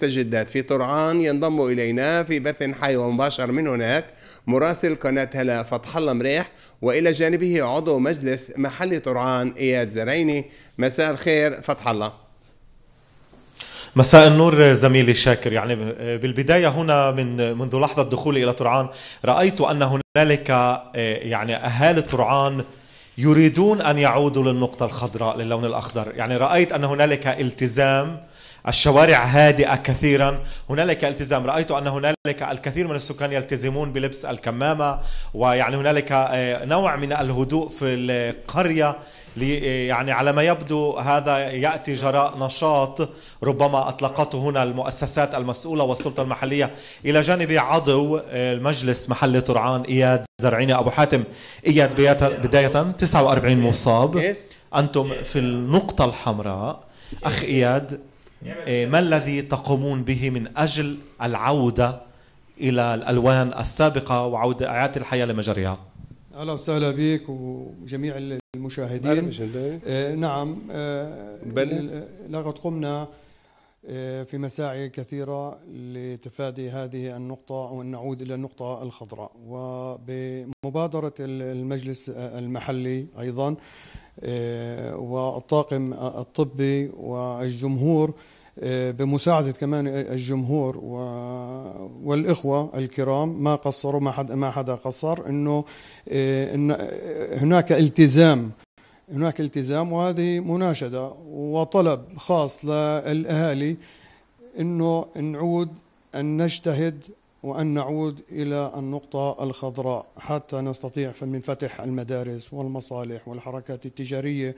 تجدد في طرعان ينضم إلينا في بث حي ومباشر من هناك مراسل قناة هلا فتح الله مريح وإلى جانبه عضو مجلس محلي طرعان إياد زريني مساء الخير فتح الله مساء النور زميلي شاكر يعني بالبداية هنا من منذ لحظة دخولي إلى طرعان رأيت أن هنالك يعني أهالي طرعان يريدون أن يعودوا للنقطة الخضراء للون الأخضر يعني رأيت أن هنالك التزام الشوارع هادئة كثيرا هنالك التزام رأيت أن هنالك الكثير من السكان يلتزمون بلبس الكمامة ويعني هنالك آه، نوع من الهدوء في القرية آه، يعني على ما يبدو هذا ياتي جراء نشاط ربما اطلقته هنا المؤسسات المسؤوله والسلطه المحليه الى جانب عضو المجلس آه، محل طرعان اياد زرعيني ابو حاتم اياد بدايه 49 مصاب انتم في النقطه الحمراء اخ اياد إيه، ما الذي تقومون به من أجل العودة إلى الألوان السابقة وعودة إعادة الحياة لمجريها أهلا وسهلا بك وجميع المشاهدين إيه، نعم إيه، لقد قمنا في مساعي كثيرة لتفادي هذه النقطة وأن نعود إلى النقطة الخضراء وبمبادرة المجلس المحلي أيضا آه، والطاقم الطبي والجمهور آه، بمساعدة كمان الجمهور والإخوة الكرام ما قصروا ما حد ما حدا قصر إنه آه، هناك التزام هناك التزام وهذه مناشدة وطلب خاص للأهالي إنه نعود أن نجتهد وأن نعود إلى النقطة الخضراء حتى نستطيع من فتح المدارس والمصالح والحركات التجارية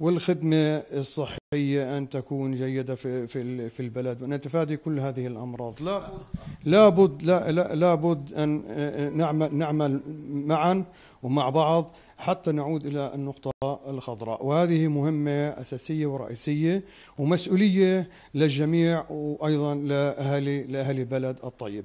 والخدمة الصحية أن تكون جيدة في في البلد وأن كل هذه الأمراض لا لابد لا لا لابد أن نعمل نعمل معا ومع بعض حتى نعود إلى النقطة الخضراء وهذه مهمة أساسية ورئيسية ومسؤولية للجميع وأيضا لأهالي, لأهالي البلد الطيب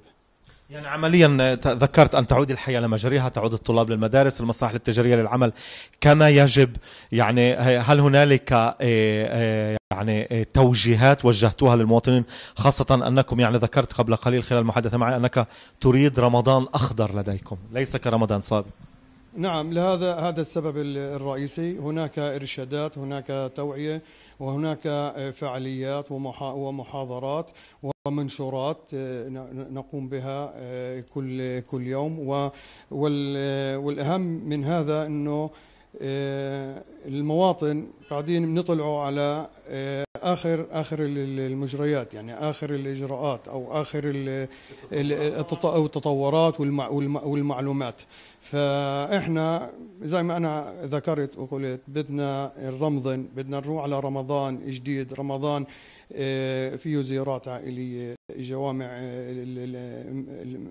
يعني عمليا ذكرت ان تعود الحياه لمجاريها، تعود الطلاب للمدارس، المصالح التجاريه للعمل كما يجب، يعني هل هنالك آه، آه، يعني آه، توجيهات وجهتوها للمواطنين خاصه انكم يعني ذكرت قبل قليل خلال المحادثه معي انك تريد رمضان اخضر لديكم، ليس كرمضان صابر. نعم لهذا هذا السبب الرئيسي هناك ارشادات هناك توعيه وهناك فعاليات ومحاضرات ومنشورات آه، نقوم بها آه، كل كل يوم والاهم من هذا انه آه، المواطن قاعدين بنطلعوا على اخر اخر المجريات يعني اخر الاجراءات او اخر التطورات والمعلومات فاحنا زي ما انا ذكرت وقلت بدنا نرمضن بدنا نروح على رمضان جديد رمضان آه، فيه زيارات عائليه جوامع آه،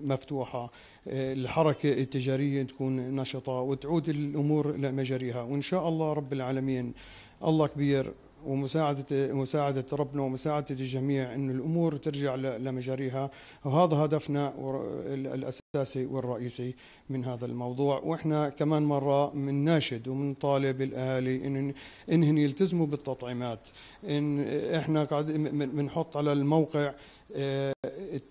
مفتوحه آه، الحركه التجاريه تكون نشطه وتعود الامور لمجاريها وان شاء الله رب العالمين الله كبير ومساعدة مساعدة ربنا ومساعدة الجميع أن الأمور ترجع لمجاريها وهذا هدفنا الأساسي والرئيسي من هذا الموضوع وإحنا كمان مرة من ناشد ومن طالب الأهالي إن إنهم يلتزموا بالتطعيمات إن إحنا قاعد بنحط على الموقع آه،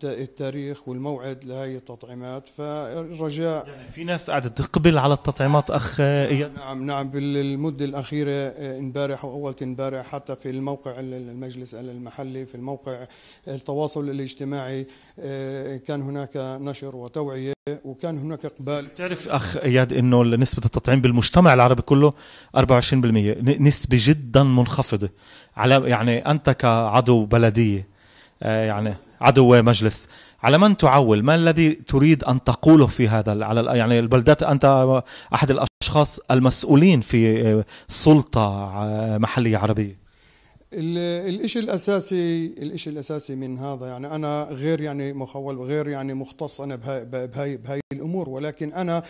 التاريخ والموعد لهي التطعيمات فالرجاء يعني في ناس قاعده تقبل على التطعيمات اخ إياد؟ نعم،, نعم نعم بالمده الاخيره آه، امبارح واول امبارح حتى في الموقع المجلس المحلي في الموقع التواصل الاجتماعي آه، كان هناك نشر وتوعيه وكان هناك اقبال بتعرف اخ اياد انه نسبه التطعيم بالمجتمع العربي كله 24% نسبه جدا منخفضه على يعني انت كعضو بلديه آه، يعني عدو مجلس على من تعول ما الذي تريد أن تقوله في هذا على يعني البلدات أنت أحد الأشخاص المسؤولين في آه، سلطة آه، محلية عربية الشيء الاساسي الشيء الاساسي من هذا يعني انا غير يعني مخول وغير يعني مختص انا بهاي بهاي بهاي الامور ولكن انا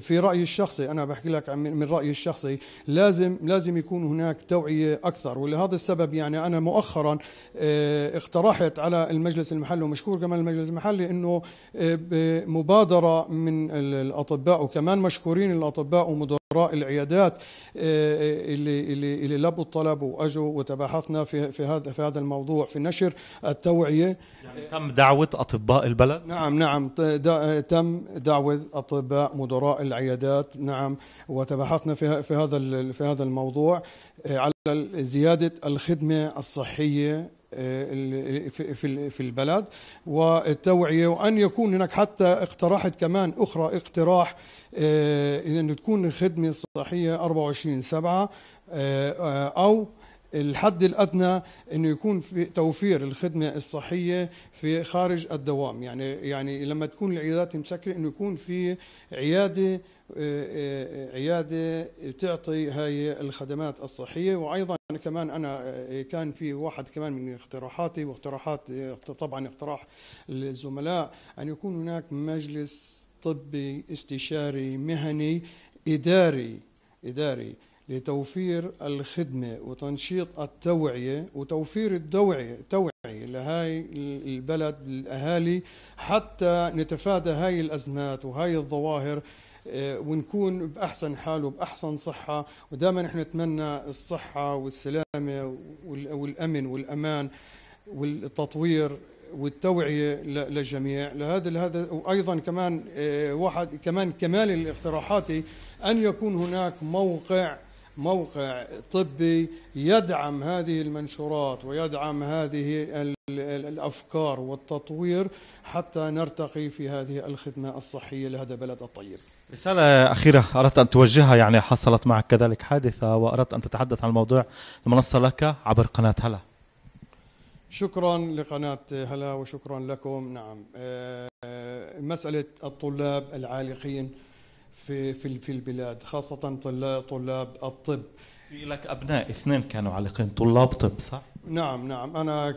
في رايي الشخصي انا بحكي لك من رايي الشخصي لازم لازم يكون هناك توعيه اكثر ولهذا السبب يعني انا مؤخرا آه، اقترحت على المجلس المحلي ومشكور كمان المجلس المحلي انه آه، مبادره من الاطباء وكمان مشكورين الاطباء ومدراء مدراء العيادات آه، آه، اللي اللي اللي لبوا الطلب واجوا وتباحثنا في في هذا في هذا الموضوع في نشر التوعيه يعني تم دعوه اطباء البلد نعم نعم تم دعوه اطباء مدراء العيادات نعم وتباحثنا في في هذا في هذا الموضوع آه، على زياده الخدمه الصحيه آه، في في البلد والتوعيه وان يكون هناك حتى اقترحت كمان اخرى اقتراح آه، ان تكون الخدمه الصحيه 24 7 آه، او الحد الادنى انه يكون في توفير الخدمه الصحيه في خارج الدوام يعني يعني لما تكون العيادات مسكره انه يكون في عياده عياده تعطي هاي الخدمات الصحيه وايضا انا كمان انا آه، كان في واحد كمان من اقتراحاتي واقتراحات آه، طبعا اقتراح الزملاء ان يكون هناك مجلس طبي استشاري مهني اداري اداري لتوفير الخدمه وتنشيط التوعيه وتوفير التوعيه التوعيه لهاي البلد الاهالي حتى نتفادى هاي الازمات وهاي الظواهر آه، ونكون باحسن حال وباحسن صحه ودائما نحن نتمنى الصحه والسلامه والامن والامان والتطوير والتوعيه للجميع لهذا لهذا وايضا كمان آه، واحد كمان كمال اقتراحاتي ان يكون هناك موقع موقع طبي يدعم هذه المنشورات ويدعم هذه الافكار والتطوير حتى نرتقي في هذه الخدمه الصحيه لهذا البلد الطيب رسالة أخيرة أردت أن توجهها يعني حصلت معك كذلك حادثة وأردت أن تتحدث عن الموضوع المنصة لك عبر قناة هلا شكرا لقناة هلا وشكرا لكم نعم آه، مسألة الطلاب العالقين في في في البلاد خاصة طلاب الطب في لك أبناء اثنين كانوا عالقين طلاب طب صح؟ نعم نعم انا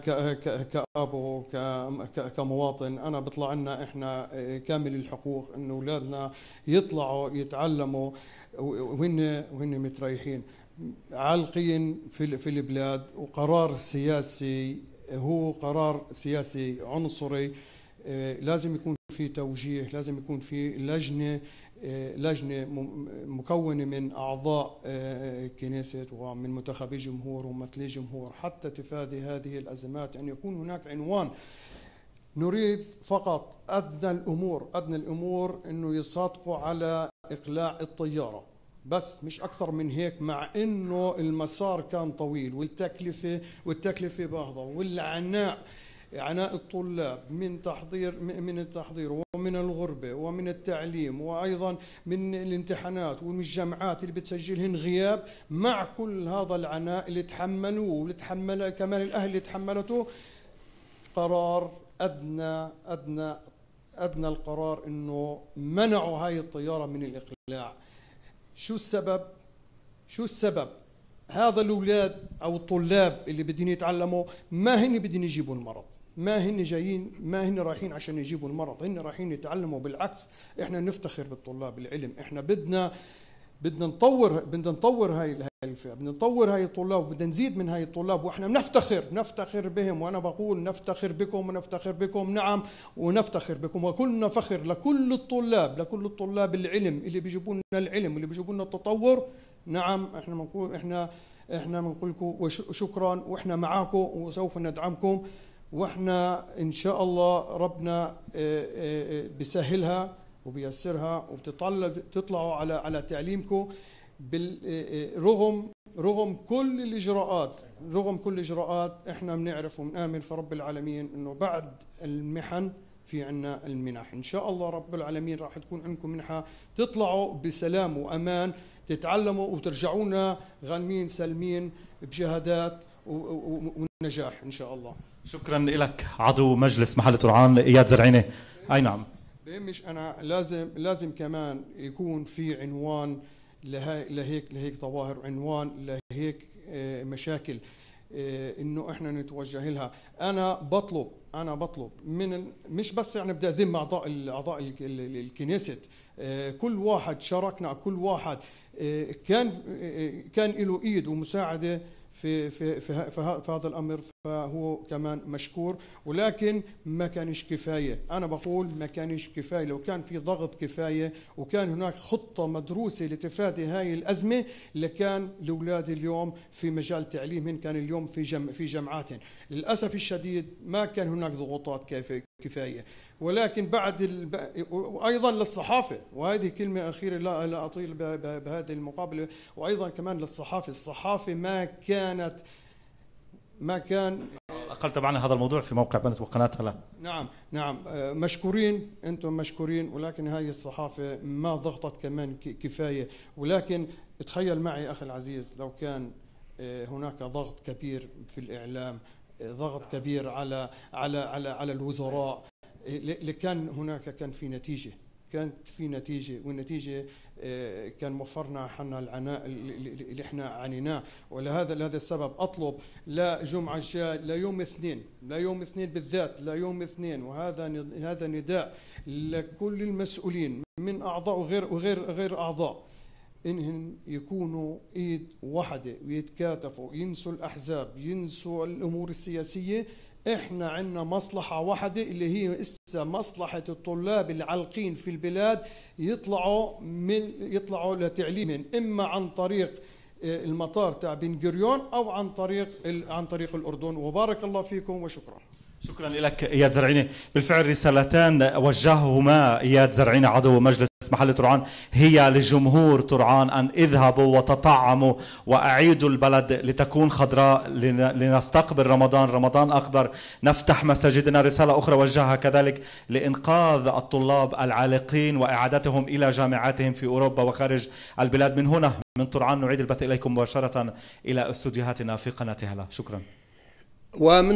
كاب وكمواطن انا بطلع لنا احنا كامل الحقوق انه اولادنا يطلعوا يتعلموا وهن وهن متريحين عالقين في في البلاد وقرار سياسي هو قرار سياسي عنصري آه، لازم يكون في توجيه لازم يكون في لجنه لجنة مكونة من أعضاء آه، كنيسة ومن منتخبي جمهور وممثلي جمهور حتى تفادي هذه الأزمات أن يكون هناك عنوان نريد فقط أدنى الأمور أدنى الأمور أنه يصادقوا على إقلاع الطيارة بس مش أكثر من هيك مع أنه المسار كان طويل والتكلفة والتكلفة باهظة والعناء عناء الطلاب من تحضير من التحضير ومن الغربة ومن التعليم وأيضا من الامتحانات ومن الجامعات اللي بتسجلهن غياب مع كل هذا العناء اللي تحملوه واللي تحمل كمان الأهل اللي تحملته قرار أدنى أدنى أدنى القرار أنه منعوا هاي الطيارة من الإقلاع شو السبب؟ شو السبب؟ هذا الأولاد أو الطلاب اللي بدين يتعلموا ما هن بدين يجيبوا المرض ما هن جايين ما هن رايحين عشان يجيبوا المرض هن رايحين يتعلموا بالعكس احنا نفتخر بالطلاب العلم احنا بدنا بدنا نطور بدنا نطور هاي الفئه بدنا نطور هاي الطلاب بدنا نزيد من هاي الطلاب واحنا بنفتخر نفتخر بهم وانا بقول نفتخر بكم ونفتخر بكم نعم ونفتخر بكم وكلنا فخر لكل الطلاب لكل الطلاب العلم اللي بيجيبوا لنا العلم اللي بيجيبوا لنا التطور نعم احنا بنقول احنا احنا بنقول لكم وشكرا واحنا معاكم وسوف ندعمكم واحنا ان شاء الله ربنا آه، آه، آه، بيسهلها وبيسرها وبتطلب تطلعوا على على تعليمكم رغم رغم كل الاجراءات رغم كل الاجراءات احنا بنعرف وبنامن في رب العالمين انه بعد المحن في عنا المنح ان شاء الله رب العالمين راح تكون عندكم منحه تطلعوا بسلام وامان تتعلموا وترجعونا غانمين سالمين بشهادات ونجاح ان شاء الله شكرا لك عضو مجلس محل ترعان اياد زرعينه اي نعم مش انا لازم لازم كمان يكون في عنوان لهيك لهيك ظواهر عنوان لهيك آه، مشاكل آه، انه احنا نتوجه لها انا بطلب انا بطلب من مش بس يعني بدي اذم اعضاء اعضاء الكنيست آه، كل واحد شاركنا كل واحد كان كان له ايد ومساعده في في في, في هذا الامر فهو كمان مشكور ولكن ما كانش كفايه انا بقول ما كانش كفايه لو كان في ضغط كفايه وكان هناك خطه مدروسه لتفادي هاي الازمه لكان الاولاد اليوم في مجال تعليمهم كان اليوم في جم في جامعاتهم للاسف الشديد ما كان هناك ضغوطات كافيه كفايه ولكن بعد ال... وايضا للصحافه وهذه كلمه اخيره لا لا اطيل بهذه المقابله وايضا كمان للصحافه الصحافه ما كانت ما كان اقل طبعا هذا الموضوع في موقع بنت وقناتها لا نعم نعم آه، مشكورين انتم مشكورين ولكن هاي الصحافه ما ضغطت كمان كفايه ولكن تخيل معي اخي العزيز لو كان آه، هناك ضغط كبير في الاعلام ضغط كبير على على على على الوزراء لكان هناك كان في نتيجه كانت في نتيجة والنتيجة آه، كان موفرنا حنا العناء اللي احنا عانيناه ولهذا لهذا السبب أطلب لا جمعة الجاي لا يوم اثنين لا يوم اثنين بالذات لا يوم اثنين وهذا هذا نداء لكل المسؤولين من أعضاء وغير وغير غير أعضاء انهم يكونوا ايد واحده ويتكاتفوا ينسوا الاحزاب ينسوا الامور السياسيه احنا عندنا مصلحه واحده اللي هي اسا مصلحه الطلاب العالقين في البلاد يطلعوا من يطلعوا لتعليمهم اما عن طريق آه، المطار تاع بن او عن طريق عن طريق الاردن وبارك الله فيكم وشكرا شكرا لك اياد زرعيني بالفعل رسالتان وجههما اياد زرعيني عضو مجلس محل ترعان هي لجمهور ترعان ان اذهبوا وتطعموا واعيدوا البلد لتكون خضراء لنستقبل رمضان رمضان اخضر نفتح مساجدنا رساله اخرى وجهها كذلك لانقاذ الطلاب العالقين واعادتهم الى جامعاتهم في اوروبا وخارج البلاد من هنا من ترعان نعيد البث اليكم مباشره الى استديوهاتنا في قناه هلا شكرا ومن